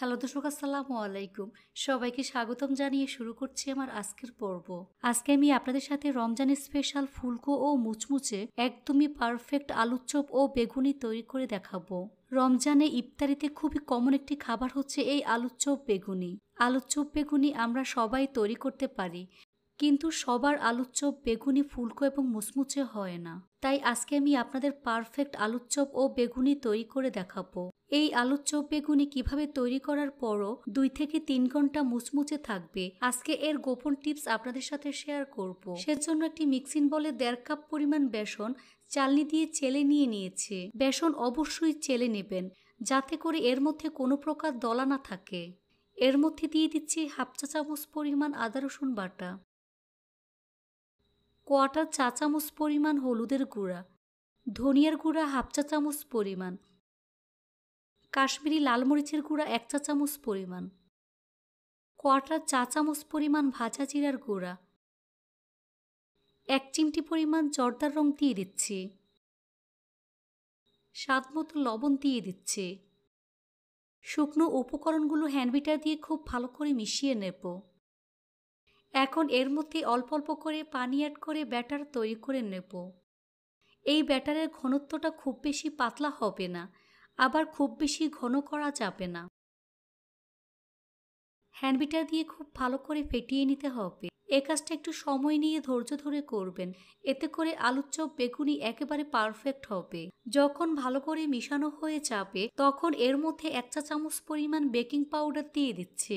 Hello দর্শক আসসালামু আলাইকুম সবাইকে স্বাগতম জানিয়ে শুরু করছি আমার আজকের পর্ব আজকে আমি আপনাদের সাথে রমজানের স্পেশাল ফুলকো ও মুচমুচে একদমই পারফেক্ট আলুর চপ ও বেগুনি তৈরি করে দেখাবো রমজানে ইফতারিতে খুবই কমন একটি খাবার হচ্ছে এই আলুর চপ বেগুনি আলুর চপ বেগুনি আমরা সবাই তৈরি করতে পারি কিন্তু সবার আলুর চপ বেগুনি ফুলকো এবং মুচমুচে হয় না তাই আজকে আমি আপনাদের পারফেক্ট আলুর চপ ও বেগুনি তৈরি করে দেখাবো এই আলুর চপ বেগুনি কিভাবে তৈরি করার পরও দুই থেকে তিন ঘন্টা মুচমুচে থাকবে আজকে এর গোপন টিপস আপনাদের সাথে শেয়ার করব সেজন্য একটি মিক্সিং বলে দেড় কাপ পরিমাণ বেসন চালনি দিয়ে চেলে নিয়ে নিয়েছে বেসন অবশ্যই চেলে নেবেন যাতে করে এর মধ্যে কোনো প্রকার দলা না থাকে এর মধ্যে দিয়ে দিচ্ছি হাফ চা চামচ পরিমাণ আদা রসুন বাটা কোয়াটার চা চামচ পরিমাণ হলুদের গুঁড়া ধনিয়ার গুঁড়া হাফ চা চামচ পরিমাণ কাশ্মীরি লাল মরিচের গুঁড়া এক চা চামচ পরিমাণ কোয়াটার চা চামচ পরিমাণ ভাজা জিরার গুঁড়া এক চিমটি পরিমাণ জর্দার রং দিয়ে দিচ্ছি স্বাদ মতো লবণ দিয়ে দিচ্ছে শুকনো উপকরণগুলো হ্যান্ডবিটার দিয়ে খুব ভালো করে মিশিয়ে নেব এখন এর মধ্যে অল্প অল্প করে পানি অ্যাড করে ব্যাটার তৈরি করে নেব এই ব্যাটারের ঘনত্বটা খুব বেশি পাতলা হবে না আবার খুব বেশি ঘন করা যাবে না হ্যান্ডবিটার দিয়ে খুব ভালো করে ফেটিয়ে নিতে হবে এ কাজটা একটু সময় নিয়ে ধৈর্য ধরে করবেন এতে করে আলুর চপ বেগুনি একেবারে পারফেক্ট হবে যখন ভালো করে মিশানো হয়ে যাবে তখন এর মধ্যে এক চা চামচ পরিমাণ বেকিং পাউডার দিয়ে দিচ্ছে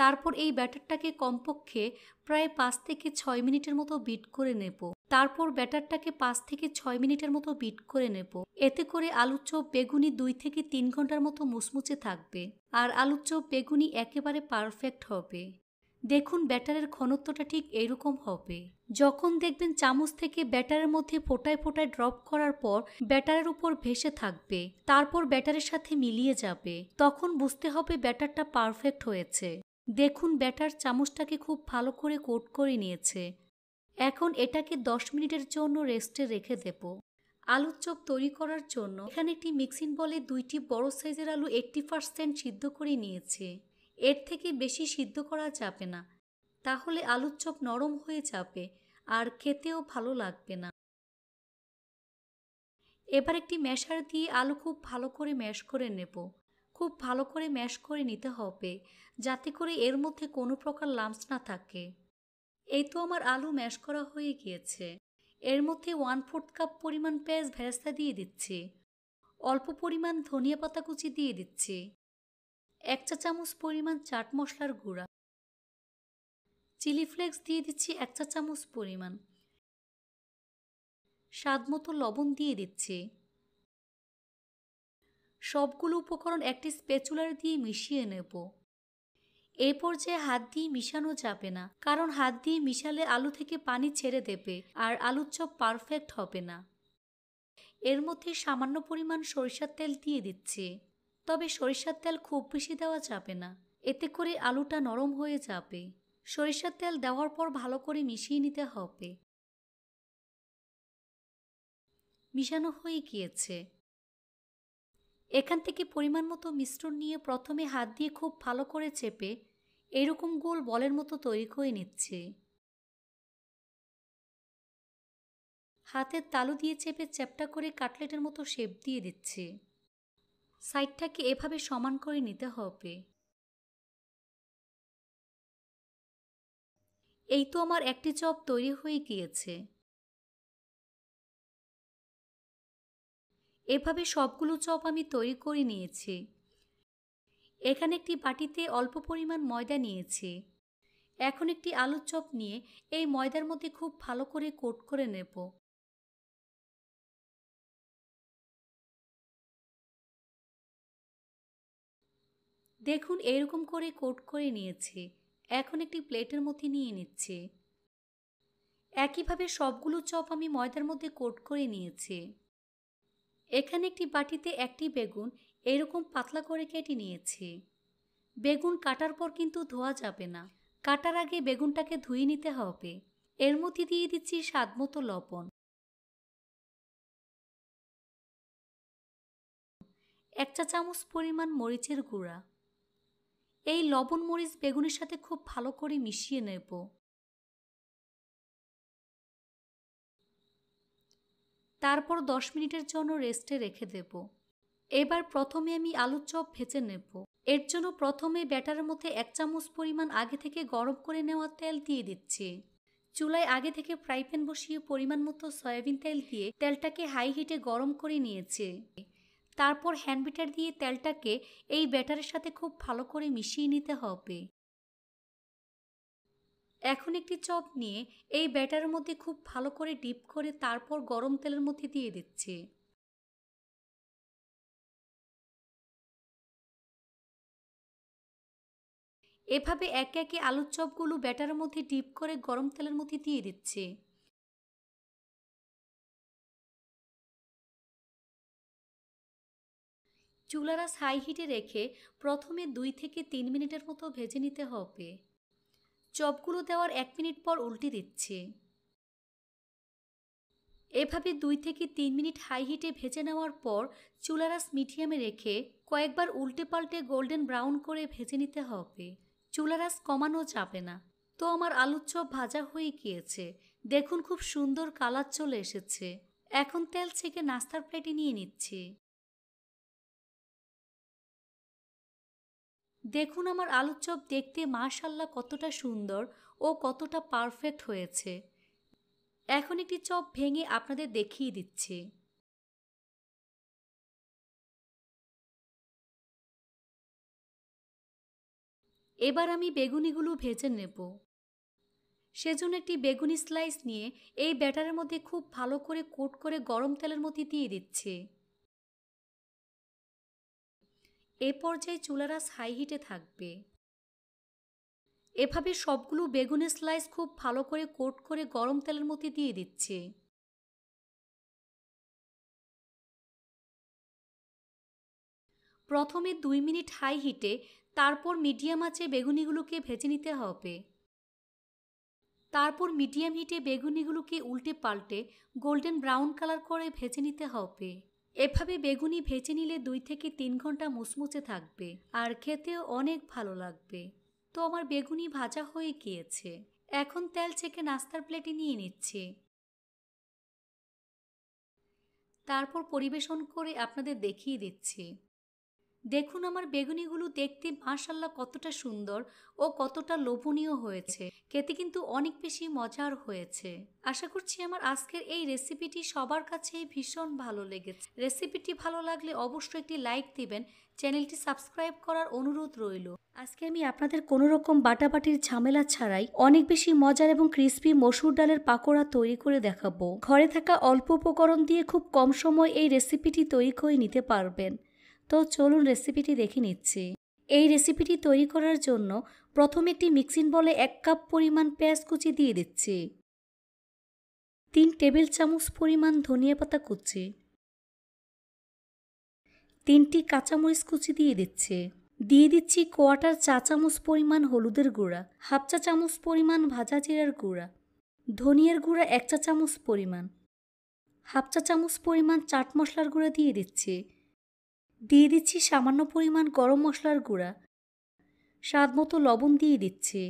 তারপর এই ব্যাটারটাকে কমপক্ষে প্রায় পাঁচ থেকে ছয় মিনিটের মতো বিট করে নেব তারপর ব্যাটারটাকে পাঁচ থেকে ছয় মিনিটের মতো বিট করে নেব এতে করে আলুর চপ বেগুনি দুই থেকে তিন ঘন্টার মতো মুচমুচে থাকবে আর আলুর চপ বেগুনি একেবারে পারফেক্ট হবে দেখুন ব্যাটারের ঘনত্বটা ঠিক এরকম হবে যখন দেখবেন চামচ থেকে ব্যাটারের মধ্যে ফোটায় ফোটায় ড্রপ করার পর ব্যাটারের উপর ভেসে থাকবে তারপর ব্যাটারের সাথে মিলিয়ে যাবে তখন বুঝতে হবে ব্যাটারটা পারফেক্ট হয়েছে দেখুন ব্যাটার চামচটাকে খুব ভালো করে কোট করে নিয়েছে এখন এটাকে দশ মিনিটের জন্য রেস্টে রেখে দেব আলুর চপ তৈরি করার জন্য এখানে একটি মিক্সিং বলে দুইটি বড় সাইজের আলু এইট্টি পার্সেন্ট সিদ্ধ করে নিয়েছে এর থেকে বেশি সিদ্ধ করা যাবে না তাহলে আলুর চপ নরম হয়ে যাবে আর খেতেও ভালো লাগবে না এবার একটি ম্যাশার দিয়ে আলু খুব ভালো করে ম্যাশ করে নেবো খুব ভালো করে ম্যাশ করে নিতে হবে যাতে করে এর মধ্যে কোনো প্রকার লাম্পস না থাকে এই তো আমার আলু ম্যাশ করা হয়ে গিয়েছে এর মধ্যে ওয়ান ফোর্থ কাপ পরিমাণ পেঁয়াজ ভেরেস্তা দিয়ে দিচ্ছি অল্প পরিমাণ ধনিয়া পাতা কুচি দিয়ে দিচ্ছি এক চা চামচ পরিমাণ চাট মশলার গুঁড়া চিলি ফ্লেক্স দিয়ে দিচ্ছি এক চা চামচ পরিমাণ স্বাদ মতো লবণ দিয়ে দিচ্ছি সবগুলো উপকরণ একটি স্পেচুলার দিয়ে মিশিয়ে নেব এ পর্যায়ে হাত দিয়ে মিশানো যাবে না কারণ হাত দিয়ে মিশালে আলু থেকে পানি ছেড়ে দেবে আর আলুর চপ পারফেক্ট হবে না এর মধ্যে সামান্য পরিমাণ সরিষার তেল দিয়ে দিচ্ছে তবে সরিষার তেল খুব বেশি দেওয়া যাবে না এতে করে আলুটা নরম হয়ে যাবে সরিষার তেল দেওয়ার পর ভালো করে মিশিয়ে নিতে হবে মিশানো হয়ে গিয়েছে এখান থেকে পরিমাণ মতো মিশ্রণ নিয়ে প্রথমে হাত দিয়ে খুব ভালো করে চেপে এরকম গোল বলের মতো তৈরি করে নিচ্ছে হাতের তালু দিয়ে চেপে চ্যাপটা করে কাটলেটের মতো শেপ দিয়ে দিচ্ছে সাইডটাকে এভাবে সমান করে নিতে হবে এই তো আমার একটি চপ তৈরি হয়ে গিয়েছে এভাবে সবগুলো চপ আমি তৈরি করে নিয়েছি এখানে একটি বাটিতে অল্প পরিমাণ ময়দা নিয়েছি এখন একটি আলুর চপ নিয়ে এই ময়দার মধ্যে খুব ভালো করে কোট করে নেব দেখুন এরকম করে কোট করে নিয়েছি এখন একটি প্লেটের মধ্যে নিয়ে নিচ্ছে একইভাবে সবগুলো চপ আমি ময়দার মধ্যে কোট করে নিয়েছি এখানে একটি বাটিতে একটি বেগুন এরকম পাতলা করে কেটে নিয়েছি বেগুন কাটার পর কিন্তু ধোয়া যাবে না কাটার আগে বেগুনটাকে ধুয়ে নিতে হবে এর মধ্যে দিয়ে দিচ্ছি স্বাদমতো লবণ এক চা চামচ পরিমাণ মরিচের গুঁড়া এই লবণ মরিচ বেগুনের সাথে খুব ভালো করে মিশিয়ে নেব তারপর দশ মিনিটের জন্য রেস্টে রেখে দেব এবার প্রথমে আমি আলুর চপ ভেজে নেব এর জন্য প্রথমে ব্যাটারের মধ্যে এক চামচ পরিমাণ আগে থেকে গরম করে নেওয়া তেল দিয়ে দিচ্ছি চুলায় আগে থেকে ফ্রাই প্যান বসিয়ে পরিমাণ মতো সয়াবিন তেল দিয়ে তেলটাকে হাই হিটে গরম করে নিয়েছে তারপর হ্যান্ড বিটার দিয়ে তেলটাকে এই ব্যাটারের সাথে খুব ভালো করে মিশিয়ে নিতে হবে এখন একটি চপ নিয়ে এই ব্যাটার মধ্যে খুব ভালো করে ডিপ করে তারপর গরম তেলের মধ্যে দিয়ে দিচ্ছি এভাবে একে একে আলুর চপগুলো ব্যাটারের মধ্যে ডিপ করে গরম তেলের মধ্যে দিয়ে দিচ্ছি চুলারা সাই হিটে রেখে প্রথমে দুই থেকে তিন মিনিটের মতো ভেজে নিতে হবে চপগুলো দেওয়ার এক মিনিট পর উল্টে দিচ্ছে এভাবে দুই থেকে তিন মিনিট হাই হিটে ভেজে নেওয়ার পর চুলারাস মিডিয়ামে রেখে কয়েকবার উল্টে পাল্টে গোল্ডেন ব্রাউন করে ভেজে নিতে হবে চুলারাস কমানো যাবে না তো আমার আলুর চপ ভাজা হয়ে গিয়েছে দেখুন খুব সুন্দর কালার চলে এসেছে এখন তেল ছেঁকে নাস্তার প্লেটে নিয়ে নিচ্ছি দেখুন আমার আলুর চপ দেখতে মাশাল্লাহ কতটা সুন্দর ও কতটা পারফেক্ট হয়েছে এখন একটি চপ ভেঙে আপনাদের দেখিয়ে দিচ্ছি এবার আমি বেগুনিগুলো ভেজে নেব সেজন্য একটি বেগুনি স্লাইস নিয়ে এই ব্যাটারের মধ্যে খুব ভালো করে কোট করে গরম তেলের মধ্যে দিয়ে দিচ্ছি এ পর্যায়ে চুলারাস হাই হিটে থাকবে এভাবে সবগুলো বেগুনের স্লাইস খুব ভালো করে কোট করে গরম তেলের মধ্যে দিয়ে দিচ্ছে প্রথমে দুই মিনিট হাই হিটে তারপর মিডিয়াম আঁচে বেগুনিগুলোকে ভেজে নিতে হবে তারপর মিডিয়াম হিটে বেগুনিগুলোকে উল্টে পাল্টে গোল্ডেন ব্রাউন কালার করে ভেজে নিতে হবে এভাবে বেগুনি ভেজে নিলে দুই থেকে তিন ঘন্টা মুচমুচে থাকবে আর খেতেও অনেক ভালো লাগবে তো আমার বেগুনি ভাজা হয়ে গিয়েছে এখন তেল ছেঁকে নাস্তার প্লেটে নিয়ে নিচ্ছি তারপর পরিবেশন করে আপনাদের দেখিয়ে দিচ্ছি দেখুন আমার বেগুনিগুলো দেখতে মাশাল্লাহ কতটা সুন্দর ও কতটা লোভনীয় হয়েছে খেতে কিন্তু অনেক বেশি মজার হয়েছে আশা করছি আমার আজকের এই রেসিপিটি সবার কাছেই ভীষণ ভালো লেগেছে রেসিপিটি ভালো লাগলে অবশ্যই একটি লাইক দিবেন চ্যানেলটি সাবস্ক্রাইব করার অনুরোধ রইল আজকে আমি আপনাদের কোনো রকম বাটাবাটির ঝামেলা ছাড়াই অনেক বেশি মজার এবং ক্রিস্পি মসুর ডালের পাকোড়া তৈরি করে দেখাবো ঘরে থাকা অল্প উপকরণ দিয়ে খুব কম সময় এই রেসিপিটি তৈরি করে নিতে পারবেন তো চলুন রেসিপিটি দেখে নিচ্ছি এই রেসিপিটি তৈরি করার জন্য প্রথম একটি মিক্সিং বলে এক কাপ পরিমাণ পেঁয়াজ কুচি দিয়ে দিচ্ছি তিন টেবিল চামচ পরিমাণ ধনিয়া পাতা কুচি তিনটি কাঁচামরিচ কুচি দিয়ে দিচ্ছে দিয়ে দিচ্ছি কোয়াটার চা চামচ পরিমাণ হলুদের গুঁড়া হাফ চা চামচ পরিমাণ ভাজা জিরার গুঁড়া ধনিয়ার গুঁড়া এক চা চামচ পরিমাণ হাফ চা চামচ পরিমাণ চাট মশলার গুঁড়া দিয়ে দিচ্ছি দিয়ে দিচ্ছি সামান্য পরিমাণ গরম মশলার গুঁড়া স্বাদ মতো লবণ দিয়ে দিচ্ছি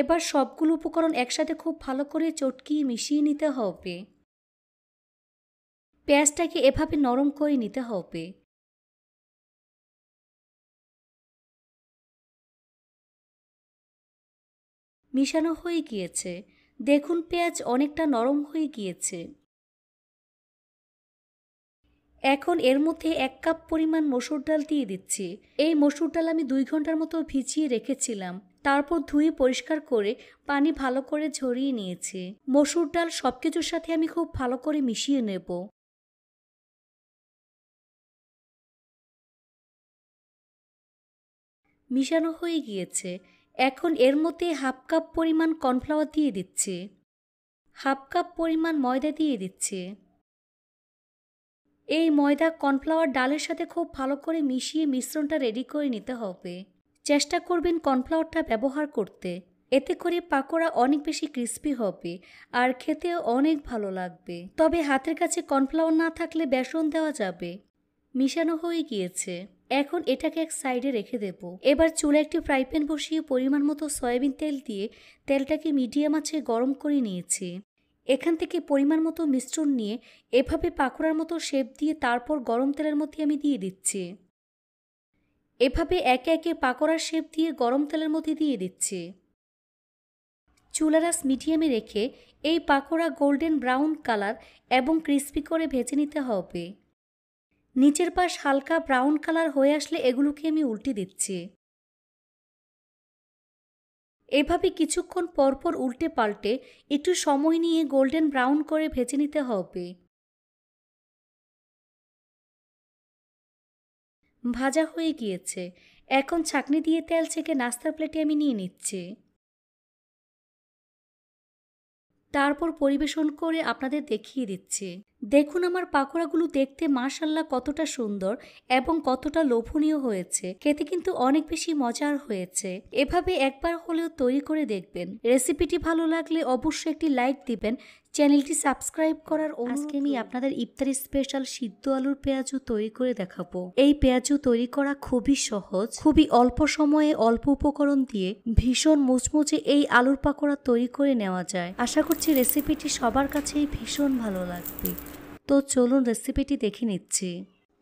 এবার সবগুলো উপকরণ একসাথে খুব ভালো করে চটকিয়ে মিশিয়ে নিতে হবে পেঁয়াজটাকে এভাবে নরম করে নিতে হবে মিশানো হয়ে গিয়েছে দেখুন পেঁয়াজ অনেকটা নরম হয়ে গিয়েছে এখন এর মধ্যে এক কাপ পরিমাণ মসুর ডাল দিয়ে দিচ্ছি এই মসুর ডাল আমি দুই ঘন্টার মতো ভিজিয়ে রেখেছিলাম তারপর ধুয়ে পরিষ্কার করে পানি ভালো করে ঝরিয়ে নিয়েছি মসুর ডাল সব কিছুর সাথে আমি খুব ভালো করে মিশিয়ে নেব মিশানো হয়ে গিয়েছে এখন এর মধ্যে হাফ কাপ পরিমাণ কর্নফ্লাওয়ার দিয়ে দিচ্ছি হাফ কাপ পরিমাণ ময়দা দিয়ে দিচ্ছি এই ময়দা কর্নফ্লাওয়ার ডালের সাথে খুব ভালো করে মিশিয়ে মিশ্রণটা রেডি করে নিতে হবে চেষ্টা করবেন কর্নফ্লাওয়ারটা ব্যবহার করতে এতে করে পাকোড়া অনেক বেশি ক্রিস্পি হবে আর খেতেও অনেক ভালো লাগবে তবে হাতের কাছে কর্নফ্লাওয়ার না থাকলে বেসন দেওয়া যাবে মিশানো হয়ে গিয়েছে এখন এটাকে এক সাইডে রেখে দেব এবার চুলে একটি ফ্রাই প্যান বসিয়ে পরিমাণ মতো সয়াবিন তেল দিয়ে তেলটাকে মিডিয়াম আছে গরম করে নিয়েছি এখান থেকে পরিমাণ মতো মিশ্রণ নিয়ে এভাবে পাকোড়ার মতো শেপ দিয়ে তারপর গরম তেলের মধ্যে আমি দিয়ে দিচ্ছি এভাবে একে একে পাকোড়ার শেপ দিয়ে গরম তেলের মধ্যে দিয়ে দিচ্ছি চুলারাস মিডিয়ামে রেখে এই পাকোড়া গোল্ডেন ব্রাউন কালার এবং ক্রিস্পি করে ভেজে নিতে হবে নিচের পাশ হালকা ব্রাউন কালার হয়ে আসলে এগুলোকে আমি উল্টে দিচ্ছি এভাবে কিছুক্ষণ পরপর উল্টে পাল্টে একটু সময় নিয়ে গোল্ডেন ব্রাউন করে ভেজে নিতে হবে ভাজা হয়ে গিয়েছে এখন ছাকনি দিয়ে তেল ছেঁকে নাস্তার প্লেটে আমি নিয়ে নিচ্ছি তারপর পরিবেশন করে আপনাদের দেখিয়ে দিচ্ছি দেখুন আমার পাকোড়াগুলো দেখতে মাশাল্লাহ কতটা সুন্দর এবং কতটা লোভনীয় হয়েছে খেতে কিন্তু অনেক বেশি মজার হয়েছে এভাবে একবার হলেও তৈরি করে দেখবেন রেসিপিটি ভালো লাগলে অবশ্যই একটি লাইক দিবেন চ্যানেলটি সাবস্ক্রাইব করার আজকে আমি আপনাদের ইফতারি স্পেশাল সিদ্ধ আলুর পেঁয়াজু তৈরি করে দেখাবো এই পেঁয়াজু তৈরি করা খুবই সহজ খুবই অল্প সময়ে অল্প উপকরণ দিয়ে ভীষণ মুচমুচে এই আলুর পাকোড়া তৈরি করে নেওয়া যায় আশা করছি রেসিপিটি সবার কাছেই ভীষণ ভালো লাগবে তো চলুন রেসিপিটি দেখে নিচ্ছি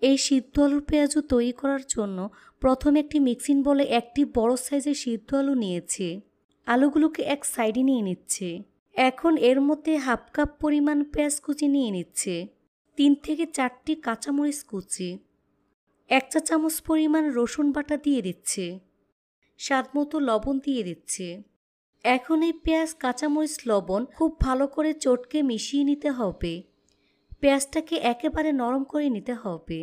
এই সিদ্ধ আলুর পেঁয়াজু তৈরি করার জন্য প্রথমে একটি মিক্সিং বলে একটি বড় সাইজের সিদ্ধ আলু নিয়েছি আলুগুলোকে এক সাইডে নিয়ে নিচ্ছে এখন এর মধ্যে হাফ কাপ পরিমাণ পেঁয়াজ কুচি নিয়ে নিচ্ছে তিন থেকে চারটি কাঁচামরিচ কুচি এক চা চামচ পরিমাণ রসুন বাটা দিয়ে দিচ্ছে স্বাদ মতো লবণ দিয়ে দিচ্ছে এখন এই পেঁয়াজ কাঁচামরিচ লবণ খুব ভালো করে চটকে মিশিয়ে নিতে হবে পেঁয়াজটাকে একেবারে নরম করে নিতে হবে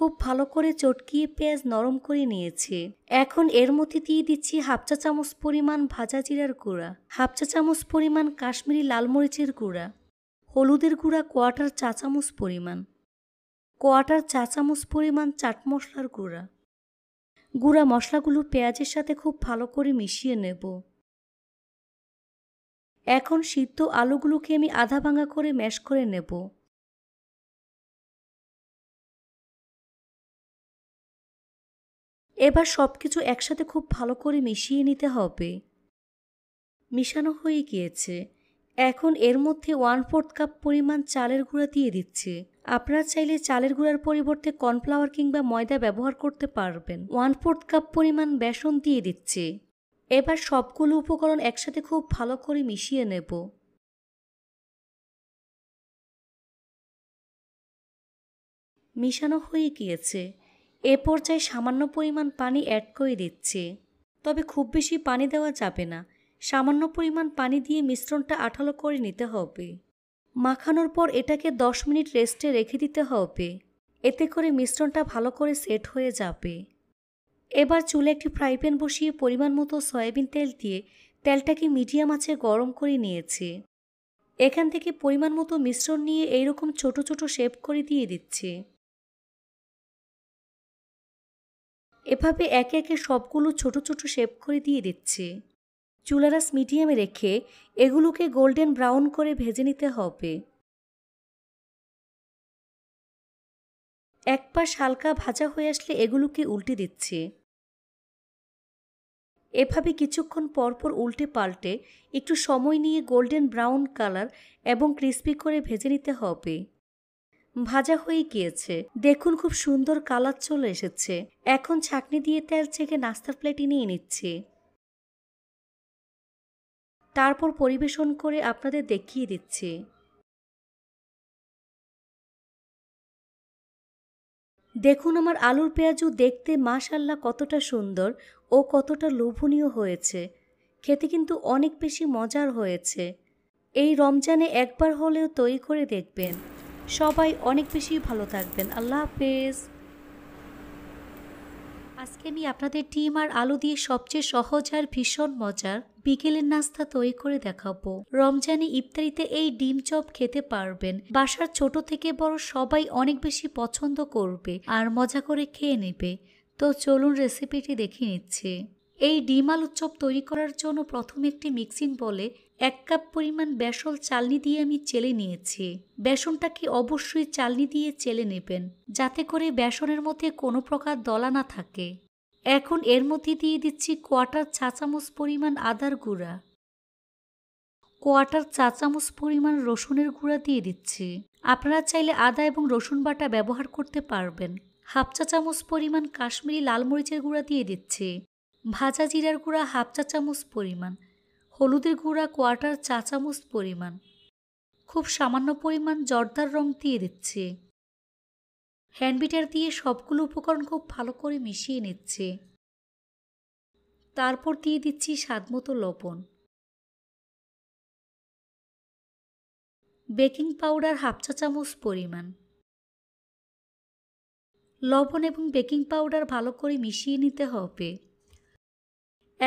খুব ভালো করে চটকিয়ে পেঁয়াজ নরম করে নিয়েছে এখন এর মধ্যে দিয়ে দিচ্ছি হাফ চা চামচ পরিমাণ ভাজা জিরার গুঁড়া হাফ চা চামচ পরিমাণ কাশ্মীরি লাল মরিচের গুঁড়া হলুদের গুঁড়া কোয়াটার চা চামচ পরিমাণ কোয়াটার চা চামচ পরিমাণ চাট মশলার গুঁড়া গুঁড়া মশলাগুলো পেঁয়াজের সাথে খুব ভালো করে মিশিয়ে নেব এখন সিদ্ধ আলুগুলোকে আমি আধা ভাঙা করে ম্যাশ করে নেব এবার সব কিছু একসাথে খুব ভালো করে মিশিয়ে নিতে হবে মিশানো হয়ে গিয়েছে এখন এর মধ্যে ওয়ান ফোর্থ কাপ পরিমাণ চালের গুঁড়া দিয়ে দিচ্ছে আপনারা চাইলে চালের গুঁড়ার পরিবর্তে কর্নফ্লাওয়ার কিংবা ময়দা ব্যবহার করতে পারবেন ওয়ান ফোর্থ কাপ পরিমাণ বেসন দিয়ে দিচ্ছে এবার সবগুলো উপকরণ একসাথে খুব ভালো করে মিশিয়ে নেব মিশানো হয়ে গিয়েছে এ পর্যায়ে সামান্য পরিমাণ পানি অ্যাড করে দিচ্ছে তবে খুব বেশি পানি দেওয়া যাবে না সামান্য পরিমাণ পানি দিয়ে মিশ্রণটা আঠালো করে নিতে হবে মাখানোর পর এটাকে দশ মিনিট রেস্টে রেখে দিতে হবে এতে করে মিশ্রণটা ভালো করে সেট হয়ে যাবে এবার চুলে একটি ফ্রাই প্যান বসিয়ে পরিমাণ মতো সয়াবিন তেল দিয়ে তেলটাকে মিডিয়াম আছে গরম করে নিয়েছে এখান থেকে পরিমাণ মতো মিশ্রণ নিয়ে এইরকম ছোট ছোট শেপ করে দিয়ে দিচ্ছে এভাবে একে একে সবগুলো ছোট ছোট শেপ করে দিয়ে দিচ্ছি চুলারাস মিডিয়ামে রেখে এগুলোকে গোল্ডেন ব্রাউন করে ভেজে নিতে হবে এক পাশ হালকা ভাজা হয়ে আসলে এগুলোকে উল্টে দিচ্ছে এভাবে কিছুক্ষণ পরপর উল্টে পাল্টে একটু সময় নিয়ে গোল্ডেন ব্রাউন কালার এবং ক্রিস্পি করে ভেজে নিতে হবে ভাজা হয়ে গিয়েছে দেখুন খুব সুন্দর কালার চলে এসেছে এখন ছাকনি দিয়ে তেল ছেঁকে নাস্তার প্লেটে নিয়ে নিচ্ছি তারপর পরিবেশন করে আপনাদের দেখিয়ে দিচ্ছি দেখুন আমার আলুর পেঁয়াজু দেখতে মাশাল্লাহ কতটা সুন্দর ও কতটা লোভনীয় হয়েছে খেতে কিন্তু অনেক বেশি মজার হয়েছে এই রমজানে একবার হলেও তৈরি করে দেখবেন সবাই অনেক বেশি ভালো থাকবেন আল্লাহ হাফেজ আজকে আমি আপনাদের ডিম আর আলু দিয়ে সবচেয়ে সহজ আর ভীষণ মজার বিকেলের নাস্তা তৈরি করে দেখাবো রমজানে ইফতারিতে এই ডিম চপ খেতে পারবেন বাসার ছোট থেকে বড় সবাই অনেক বেশি পছন্দ করবে আর মজা করে খেয়ে নেবে তো চলুন রেসিপিটি দেখে নিচ্ছে এই ডিম আলু চপ তৈরি করার জন্য প্রথমে একটি মিক্সিং বলে এক কাপ পরিমাণ বেসল চালনি দিয়ে আমি চেলে নিয়েছি বেসনটাকে অবশ্যই চালনি দিয়ে চেলে নেবেন যাতে করে বেসনের মধ্যে কোনো প্রকার দলা না থাকে এখন এর মধ্যে দিয়ে দিচ্ছি কোয়াটার চা চামচ পরিমাণ আদার গুঁড়া কোয়াটার চা চামচ পরিমাণ রসুনের গুঁড়া দিয়ে দিচ্ছি আপনারা চাইলে আদা এবং রসুন বাটা ব্যবহার করতে পারবেন হাফ চা চামচ পরিমাণ কাশ্মীরি লাল মরিচের গুঁড়া দিয়ে দিচ্ছি ভাজা জিরার গুঁড়া হাফ চা চামচ পরিমাণ হলুদের গুঁড়া কোয়ার্টার চা চামচ পরিমাণ খুব সামান্য পরিমাণ জর্দার রং দিয়ে দিচ্ছে হ্যান্ডবিটার দিয়ে সবগুলো উপকরণ খুব ভালো করে মিশিয়ে নিচ্ছে তারপর দিয়ে দিচ্ছি স্বাদমতো লবণ বেকিং পাউডার হাফ চা চামচ পরিমাণ লবণ এবং বেকিং পাউডার ভালো করে মিশিয়ে নিতে হবে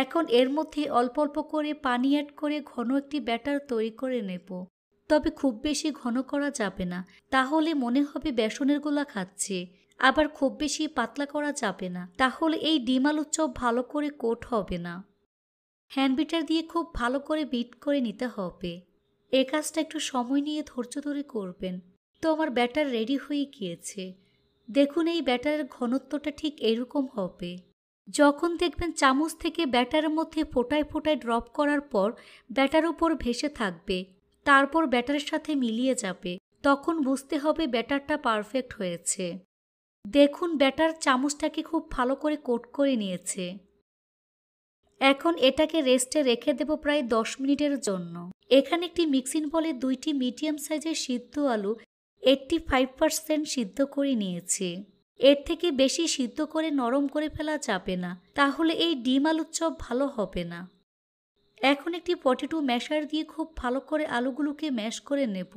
এখন এর মধ্যে অল্প অল্প করে পানি অ্যাড করে ঘন একটি ব্যাটার তৈরি করে নেব তবে খুব বেশি ঘন করা যাবে না তাহলে মনে হবে বেসনের গোলা খাচ্ছে আবার খুব বেশি পাতলা করা যাবে না তাহলে এই আলু চপ ভালো করে কোট হবে না হ্যান্ড বিটার দিয়ে খুব ভালো করে বিট করে নিতে হবে এ কাজটা একটু সময় নিয়ে ধৈর্য ধরে করবেন তো আমার ব্যাটার রেডি হয়ে গিয়েছে দেখুন এই ব্যাটারের ঘনত্বটা ঠিক এরকম হবে যখন দেখবেন চামচ থেকে ব্যাটারের মধ্যে ফোটায় ফোটায় ড্রপ করার পর ব্যাটার উপর ভেসে থাকবে তারপর ব্যাটারের সাথে মিলিয়ে যাবে তখন বুঝতে হবে ব্যাটারটা পারফেক্ট হয়েছে দেখুন ব্যাটার চামচটাকে খুব ভালো করে কোট করে নিয়েছে এখন এটাকে রেস্টে রেখে দেব প্রায় দশ মিনিটের জন্য এখানে একটি মিক্সিং বলে দুইটি মিডিয়াম সাইজের সিদ্ধ আলু এইট্টি ফাইভ পার্সেন্ট সিদ্ধ করে নিয়েছে এর থেকে বেশি সিদ্ধ করে নরম করে ফেলা যাবে না তাহলে এই ডিম আলুর চপ ভালো হবে না এখন একটি পটেটো ম্যাশার দিয়ে খুব ভালো করে আলুগুলোকে ম্যাশ করে নেব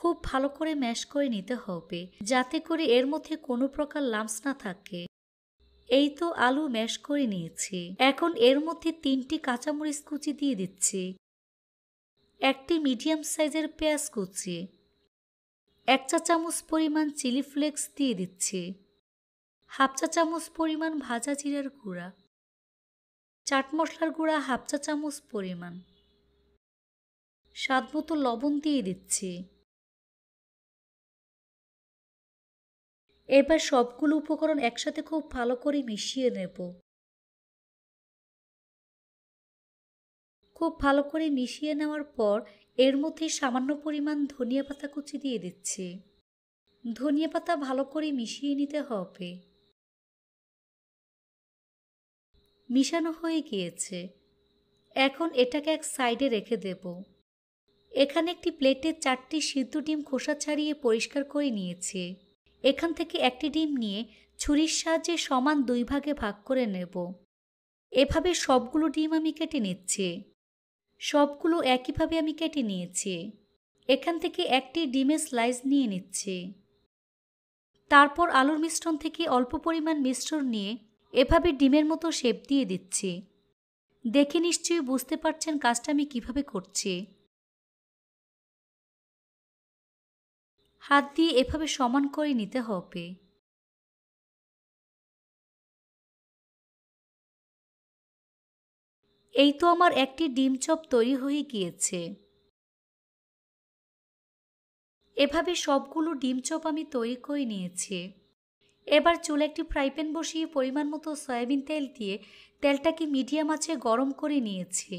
খুব ভালো করে ম্যাশ করে নিতে হবে যাতে করে এর মধ্যে কোনো প্রকার লামস না থাকে এই তো আলু ম্যাশ করে নিয়েছি এখন এর মধ্যে তিনটি কাঁচামরিচ কুচি দিয়ে দিচ্ছি একটি মিডিয়াম সাইজের পেঁয়াজ কুচি এক চা চামচ পরিমাণ চিলি ফ্লেক্স দিয়ে দিচ্ছি হাফ চা চামচ পরিমাণ ভাজা জিরার গুঁড়া চাট মশলার গুঁড়া হাফ চা চামচ পরিমাণ স্বাদ মতো লবণ দিয়ে দিচ্ছি এবার সবগুলো উপকরণ একসাথে খুব ভালো করে মিশিয়ে নেব খুব ভালো করে মিশিয়ে নেওয়ার পর এর মধ্যে সামান্য পরিমাণ ধনিয়া পাতা কুচি দিয়ে দিচ্ছি ধনিয়া পাতা ভালো করে মিশিয়ে নিতে হবে মিশানো হয়ে গিয়েছে এখন এটাকে এক সাইডে রেখে দেব এখানে একটি প্লেটে চারটি সিদ্ধ ডিম খোসা ছাড়িয়ে পরিষ্কার করে নিয়েছি এখান থেকে একটি ডিম নিয়ে ছুরির সাহায্যে সমান দুই ভাগে ভাগ করে নেব এভাবে সবগুলো ডিম আমি কেটে নিচ্ছি সবগুলো একইভাবে আমি কেটে নিয়েছি এখান থেকে একটি ডিমের স্লাইস নিয়ে নিচ্ছি তারপর আলুর মিশ্রণ থেকে অল্প পরিমাণ মিশ্রণ নিয়ে এভাবে ডিমের মতো শেপ দিয়ে দিচ্ছি দেখে নিশ্চয়ই বুঝতে পারছেন কাজটা আমি কিভাবে করছি হাত দিয়ে এভাবে সমান করে নিতে হবে এই তো আমার একটি ডিম চপ তৈরি হয়ে গিয়েছে এভাবে সবগুলো ডিম চপ আমি তৈরি করে নিয়েছি এবার চুলে একটি ফ্রাই প্যান বসিয়ে পরিমাণ মতো সয়াবিন তেল দিয়ে তেলটাকে মিডিয়াম আছে গরম করে নিয়েছি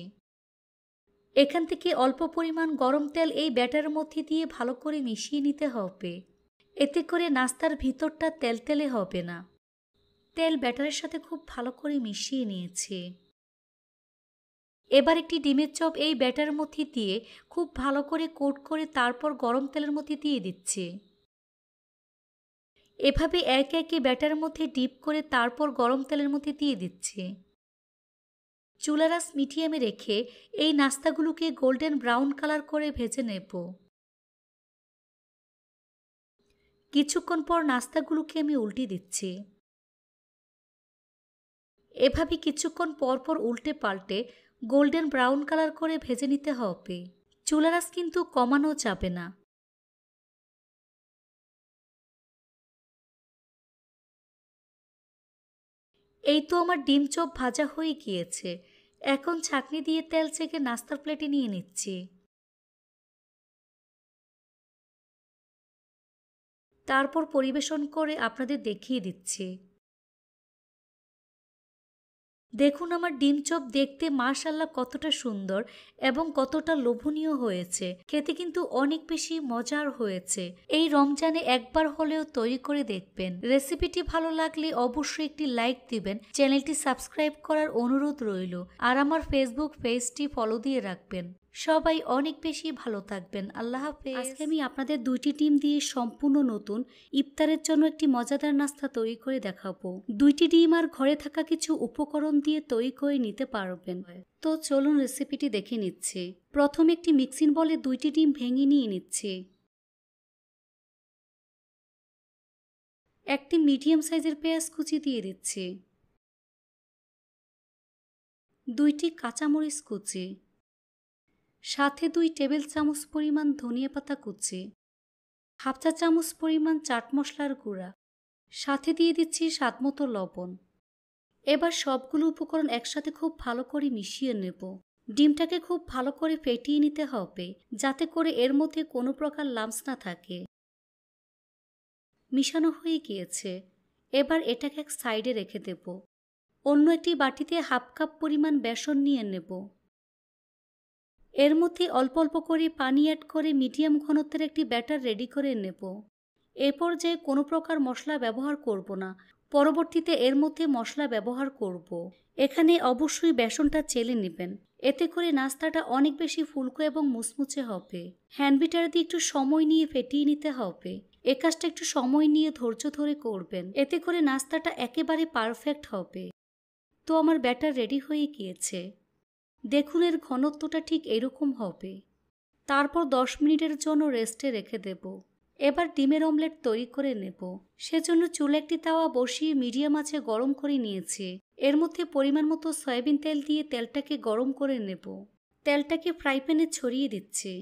এখান থেকে অল্প পরিমাণ গরম তেল এই ব্যাটারের মধ্যে দিয়ে ভালো করে মিশিয়ে নিতে হবে এতে করে নাস্তার ভিতরটা তেলতেলে হবে না তেল ব্যাটারের সাথে খুব ভালো করে মিশিয়ে নিয়েছি এবার একটি ডিমের চপ এই ব্যাটার মধ্যে দিয়ে খুব ভালো করে কোট করে তারপর গরম তেলের মধ্যে দিয়ে দিচ্ছি এভাবে একে একে ব্যাটার মধ্যে ডিপ করে তারপর গরম তেলের মধ্যে দিয়ে দিচ্ছি চুলারাস মিডিয়ামে রেখে এই নাস্তাগুলোকে গোল্ডেন ব্রাউন কালার করে ভেজে নেব কিছুক্ষণ পর নাস্তাগুলোকে আমি উল্টে দিচ্ছি এভাবে কিছুক্ষণ পর পর উল্টে পাল্টে গোল্ডেন ব্রাউন কালার করে ভেজে নিতে হবে চুলারাস কিন্তু কমানো যাবে না এই তো আমার ডিম চপ ভাজা হয়ে গিয়েছে এখন ছাকনি দিয়ে তেল চেকে নাস্তার প্লেটে নিয়ে নিচ্ছি তারপর পরিবেশন করে আপনাদের দেখিয়ে দিচ্ছি দেখুন আমার ডিম চপ দেখতে মাশাল্লাহ কতটা সুন্দর এবং কতটা লোভনীয় হয়েছে খেতে কিন্তু অনেক বেশি মজার হয়েছে এই রমজানে একবার হলেও তৈরি করে দেখবেন রেসিপিটি ভালো লাগলে অবশ্যই একটি লাইক দিবেন চ্যানেলটি সাবস্ক্রাইব করার অনুরোধ রইল আর আমার ফেসবুক পেজটি ফলো দিয়ে রাখবেন সবাই অনেক বেশি ভালো থাকবেন আল্লাহ হাফেজ আজকে আমি আপনাদের দুইটি ডিম দিয়ে সম্পূর্ণ নতুন ইফতারের জন্য একটি মজাদার নাস্তা তৈরি করে দেখাবো দুইটি ডিম আর ঘরে থাকা কিছু উপকরণ দিয়ে তৈরি করে নিতে পারবেন তো চলুন রেসিপিটি দেখে নিচ্ছে প্রথম একটি মিক্সিং বলে দুইটি ডিম ভেঙে নিয়ে নিচ্ছে একটি মিডিয়াম সাইজের পেঁয়াজ কুচি দিয়ে দিচ্ছি দুইটি কাঁচামরিচ কুচি সাথে দুই টেবিল চামচ পরিমাণ ধনিয়া পাতা কুচি হাফ চা চামচ পরিমাণ চাট মশলার গুঁড়া সাথে দিয়ে দিচ্ছি স্বাদমতো লবণ এবার সবগুলো উপকরণ একসাথে খুব ভালো করে মিশিয়ে নেব ডিমটাকে খুব ভালো করে ফেটিয়ে নিতে হবে যাতে করে এর মধ্যে কোনো প্রকার লামস না থাকে মিশানো হয়ে গিয়েছে এবার এটাকে এক সাইডে রেখে দেব অন্য একটি বাটিতে হাফ কাপ পরিমাণ বেসন নিয়ে নেব এর মধ্যে অল্প অল্প করে পানি অ্যাড করে মিডিয়াম ঘনত্বের একটি ব্যাটার রেডি করে নেব এ পর্যায়ে কোনো প্রকার মশলা ব্যবহার করব না পরবর্তীতে এর মধ্যে মশলা ব্যবহার করব। এখানে অবশ্যই বেসনটা চেলে নেবেন এতে করে নাস্তাটা অনেক বেশি ফুলকো এবং মুচমুচে হবে হ্যান্ড বিটার দিয়ে একটু সময় নিয়ে ফেটিয়ে নিতে হবে এ কাজটা একটু সময় নিয়ে ধৈর্য ধরে করবেন এতে করে নাস্তাটা একেবারে পারফেক্ট হবে তো আমার ব্যাটার রেডি হয়ে গিয়েছে দেখুন এর ঘনত্বটা ঠিক এরকম হবে তারপর দশ মিনিটের জন্য রেস্টে রেখে দেব এবার ডিমের অমলেট তৈরি করে নেব সেজন্য চুলে একটি তাওয়া বসিয়ে মিডিয়াম আছে গরম করে নিয়েছি এর মধ্যে পরিমাণ মতো সয়াবিন তেল দিয়ে তেলটাকে গরম করে নেব তেলটাকে ফ্রাই প্যানে ছড়িয়ে দিচ্ছি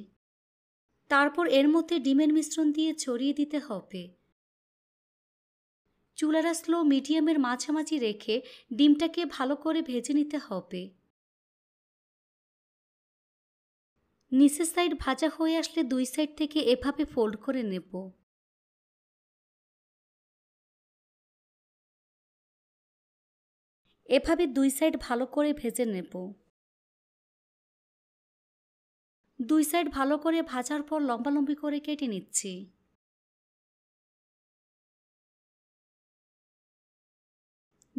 তারপর এর মধ্যে ডিমের মিশ্রণ দিয়ে ছড়িয়ে দিতে হবে চুলারা স্লো মিডিয়ামের মাঝামাঝি রেখে ডিমটাকে ভালো করে ভেজে নিতে হবে নিচের সাইড ভাজা হয়ে আসলে দুই সাইড থেকে এভাবে ফোল্ড করে নেব এভাবে দুই সাইড ভালো করে ভেজে নেব দুই সাইড ভালো করে ভাজার পর লম্বালম্বি করে কেটে নিচ্ছি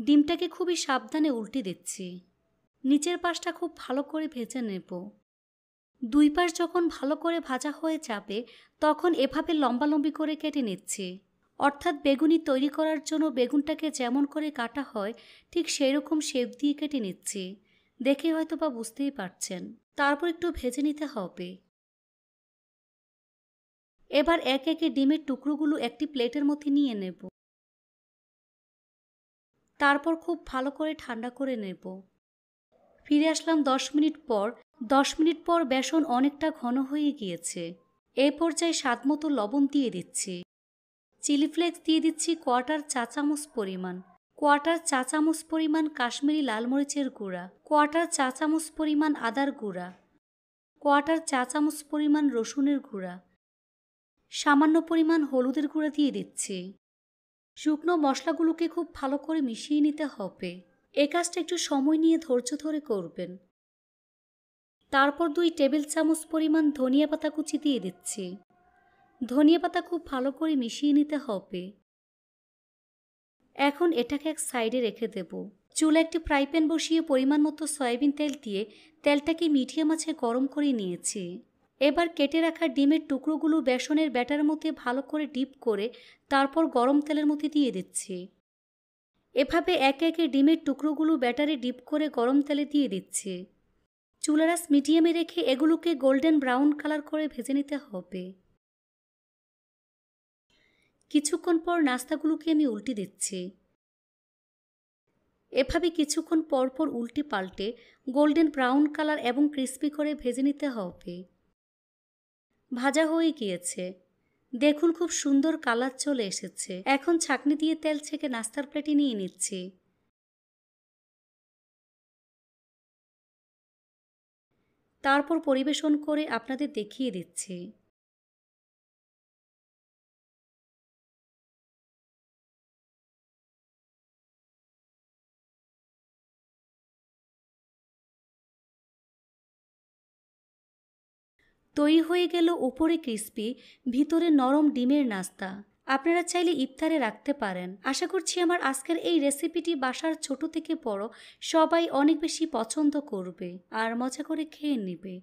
ডিমটাকে খুবই সাবধানে উল্টে দিচ্ছি নিচের পাশটা খুব ভালো করে ভেজে নেব দুই পাশ যখন ভালো করে ভাজা হয়ে যাবে তখন এভাবে লম্বালম্বি করে কেটে নিচ্ছি অর্থাৎ বেগুনি তৈরি করার জন্য বেগুনটাকে যেমন করে কাটা হয় ঠিক সেই রকম শেপ দিয়ে কেটে নিচ্ছি দেখে হয়তো বা বুঝতেই পারছেন তারপর একটু ভেজে নিতে হবে এবার এক একে ডিমের টুকরোগুলো একটি প্লেটের মধ্যে নিয়ে নেব তারপর খুব ভালো করে ঠান্ডা করে নেব ফিরে আসলাম দশ মিনিট পর দশ মিনিট পর বেসন অনেকটা ঘন হয়ে গিয়েছে এ পর্যায়ে স্বাদ মতো লবণ দিয়ে দিচ্ছি চিলি ফ্লেক্স দিয়ে দিচ্ছি কোয়াটার চা চামচ পরিমাণ কোয়াটার চা চামচ পরিমাণ কাশ্মীরি লালমরিচের গুঁড়া কোয়াটার চা চামচ পরিমাণ আদার গুঁড়া কোয়াটার চা চামচ পরিমাণ রসুনের গুঁড়া সামান্য পরিমাণ হলুদের গুঁড়া দিয়ে দিচ্ছি শুকনো মশলাগুলোকে খুব ভালো করে মিশিয়ে নিতে হবে এ কাজটা একটু সময় নিয়ে ধৈর্য ধরে করবেন তারপর দুই টেবিল চামচ পরিমাণ ধনিয়া পাতা কুচি দিয়ে দিচ্ছি ধনিয়া পাতা খুব ভালো করে মিশিয়ে নিতে হবে এখন এটাকে এক সাইডে রেখে দেব চুলে একটি ফ্রাই প্যান বসিয়ে পরিমাণ মতো সয়াবিন তেল দিয়ে তেলটাকে মিডিয়াম মাছে গরম করে নিয়েছি এবার কেটে রাখা ডিমের টুকরোগুলো বেসনের ব্যাটার মধ্যে ভালো করে ডিপ করে তারপর গরম তেলের মধ্যে দিয়ে দিচ্ছি এভাবে একে একে ডিমের টুকরোগুলো ব্যাটারে ডিপ করে গরম তেলে দিয়ে দিচ্ছি চুলারাস মিডিয়ামে রেখে এগুলোকে গোল্ডেন ব্রাউন কালার করে ভেজে নিতে হবে কিছুক্ষণ পর নাস্তাগুলোকে আমি উল্টি দিচ্ছি এভাবে কিছুক্ষণ পরপর উল্টে পাল্টে গোল্ডেন ব্রাউন কালার এবং ক্রিস্পি করে ভেজে নিতে হবে ভাজা হয়ে গিয়েছে দেখুন খুব সুন্দর কালার চলে এসেছে এখন ছাকনি দিয়ে তেল ছেঁকে নাস্তার প্লেটে নিয়ে নিচ্ছি তারপর পরিবেশন করে আপনাদের দেখিয়ে দিচ্ছি তৈরি হয়ে গেল উপরে ক্রিস্পি ভিতরে নরম ডিমের নাস্তা আপনারা চাইলে ইফতারে রাখতে পারেন আশা করছি আমার আজকের এই রেসিপিটি বাসার ছোট থেকে বড় সবাই অনেক বেশি পছন্দ করবে আর মজা করে খেয়ে নেবে